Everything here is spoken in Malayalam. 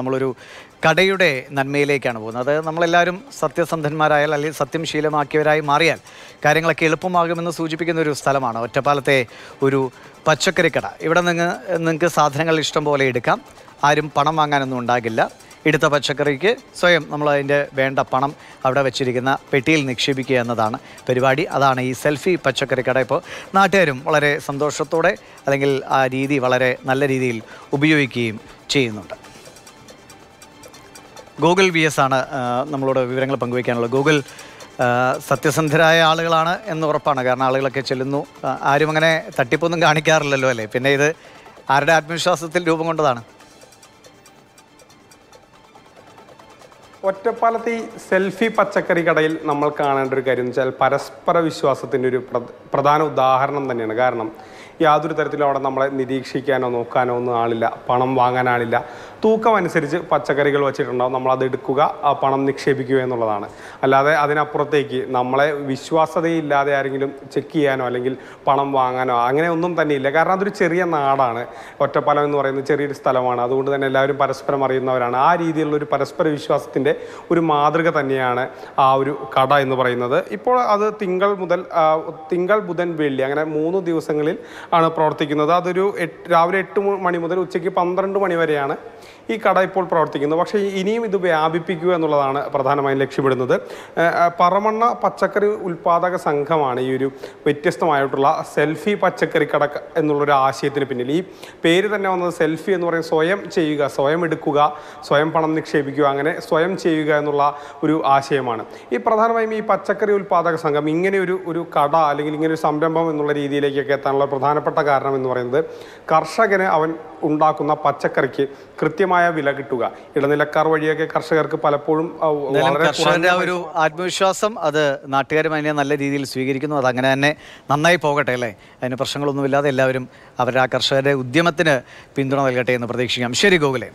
നമ്മളൊരു കടയുടെ നന്മയിലേക്കാണ് പോകുന്നത് അത് നമ്മളെല്ലാവരും സത്യസന്ധന്മാരായാൽ അല്ലെങ്കിൽ സത്യം ശീലമാക്കിയവരായി മാറിയാൽ കാര്യങ്ങളൊക്കെ എളുപ്പമാകുമെന്ന് സൂചിപ്പിക്കുന്ന ഒരു സ്ഥലമാണ് ഒറ്റപ്പാലത്തെ ഒരു പച്ചക്കറി കട ഇവിടെ നിങ്ങൾ നിങ്ങൾക്ക് സാധനങ്ങൾ ഇഷ്ടം പോലെ എടുക്കാം ആരും പണം വാങ്ങാനൊന്നും ഉണ്ടാകില്ല എടുത്ത പച്ചക്കറിക്ക് സ്വയം നമ്മൾ അതിൻ്റെ വേണ്ട പണം അവിടെ വെച്ചിരിക്കുന്ന പെട്ടിയിൽ നിക്ഷേപിക്കുക എന്നതാണ് പരിപാടി അതാണ് ഈ സെൽഫി പച്ചക്കറി കട ഇപ്പോൾ നാട്ടുകാരും വളരെ സന്തോഷത്തോടെ അല്ലെങ്കിൽ ആ രീതി വളരെ നല്ല രീതിയിൽ ഉപയോഗിക്കുകയും ചെയ്യുന്നുണ്ട് ഗൂഗിൾ വി എസ് ആണ് നമ്മളോട് വിവരങ്ങൾ പങ്കുവയ്ക്കാനുള്ളത് ഗൂഗിൾ സത്യസന്ധരായ ആളുകളാണ് എന്ന് ഉറപ്പാണ് കാരണം ആളുകളൊക്കെ ചെല്ലുന്നു ആരും അങ്ങനെ തട്ടിപ്പൊന്നും കാണിക്കാറില്ലല്ലോ അല്ലേ പിന്നെ ഇത് ആരുടെ ആത്മവിശ്വാസത്തിൽ രൂപം കൊണ്ടതാണ് ഒറ്റപ്പാലത്ത് ഈ സെൽഫി പച്ചക്കറി കടയിൽ നമ്മൾ കാണേണ്ട ഒരു കാര്യം എന്ന് വെച്ചാൽ പരസ്പര വിശ്വാസത്തിൻ്റെ ഒരു പ്രധാന ഉദാഹരണം തന്നെയാണ് കാരണം യാതൊരു തരത്തിലും അവിടെ നമ്മളെ നിരീക്ഷിക്കാനോ നോക്കാനോ ഒന്നും ആളില്ല പണം വാങ്ങാൻ ആളില്ല തൂക്കം അനുസരിച്ച് പച്ചക്കറികൾ വെച്ചിട്ടുണ്ടാവും നമ്മളത് എടുക്കുക ആ പണം നിക്ഷേപിക്കുക എന്നുള്ളതാണ് അല്ലാതെ അതിനപ്പുറത്തേക്ക് നമ്മളെ വിശ്വാസതയില്ലാതെ ആരെങ്കിലും ചെക്ക് ചെയ്യാനോ അല്ലെങ്കിൽ പണം വാങ്ങാനോ അങ്ങനെ ഒന്നും തന്നെ ഇല്ല കാരണം അതൊരു ചെറിയ നാടാണ് ഒറ്റപ്പാലം എന്ന് പറയുന്നത് ചെറിയൊരു സ്ഥലമാണ് അതുകൊണ്ട് തന്നെ എല്ലാവരും പരസ്പരം അറിയുന്നവരാണ് ആ രീതിയിലുള്ള ഒരു പരസ്പര വിശ്വാസത്തിൻ്റെ ഒരു മാതൃക തന്നെയാണ് ആ ഒരു കട എന്ന് പറയുന്നത് ഇപ്പോൾ അത് തിങ്കൾ മുതൽ തിങ്കൾ ബുധൻ വെള്ളി അങ്ങനെ മൂന്ന് ദിവസങ്ങളിൽ ആണ് പ്രവർത്തിക്കുന്നത് അതൊരു എട്ട് രാവിലെ എട്ട് മണി മുതൽ ഉച്ചയ്ക്ക് പന്ത്രണ്ട് മണി വരെയാണ് ഈ കട ഇപ്പോൾ പ്രവർത്തിക്കുന്നത് പക്ഷേ ഇനിയും ഇത് വ്യാപിപ്പിക്കുക എന്നുള്ളതാണ് പ്രധാനമായും ലക്ഷ്യമിടുന്നത് പറമണ്ണ പച്ചക്കറി ഉൽപ്പാദക സംഘമാണ് ഈ ഒരു വ്യത്യസ്തമായിട്ടുള്ള സെൽഫി പച്ചക്കറി കട എന്നുള്ളൊരു ആശയത്തിന് പിന്നിൽ ഈ പേര് തന്നെ വന്നത് സെൽഫി എന്ന് പറയുന്നത് സ്വയം ചെയ്യുക സ്വയം എടുക്കുക സ്വയം പണം നിക്ഷേപിക്കുക അങ്ങനെ സ്വയം ചെയ്യുക എന്നുള്ള ഒരു ആശയമാണ് ഈ പ്രധാനമായും ഈ പച്ചക്കറി ഉൽപ്പാദക സംഘം ഇങ്ങനെ ഒരു ഒരു കട അല്ലെങ്കിൽ ഇങ്ങനെ ഒരു സംരംഭം എന്നുള്ള രീതിയിലേക്കൊക്കെ എത്താനുള്ള പ്രധാന പ്രധാനപ്പെട്ട കാരണം എന്ന് പറയുന്നത് കർഷകന് അവൻ ഉണ്ടാക്കുന്ന പച്ചക്കറിക്ക് കൃത്യമായ വില കിട്ടുക ഇടനിലക്കാർ വഴിയൊക്കെ കർഷകർക്ക് പലപ്പോഴും കർഷകന്റെ ഒരു ആത്മവിശ്വാസം അത് നാട്ടുകാരും അതിനെ നല്ല രീതിയിൽ സ്വീകരിക്കുന്നു അത് അങ്ങനെ തന്നെ നന്നായി പോകട്ടെ അല്ലേ അതിന് പ്രശ്നങ്ങളൊന്നുമില്ലാതെ എല്ലാവരും അവരുടെ ആ കർഷകരുടെ ഉദ്യമത്തിന് പിന്തുണ നൽകട്ടെ എന്ന് പ്രതീക്ഷിക്കാം ശരി ഗോകുലെ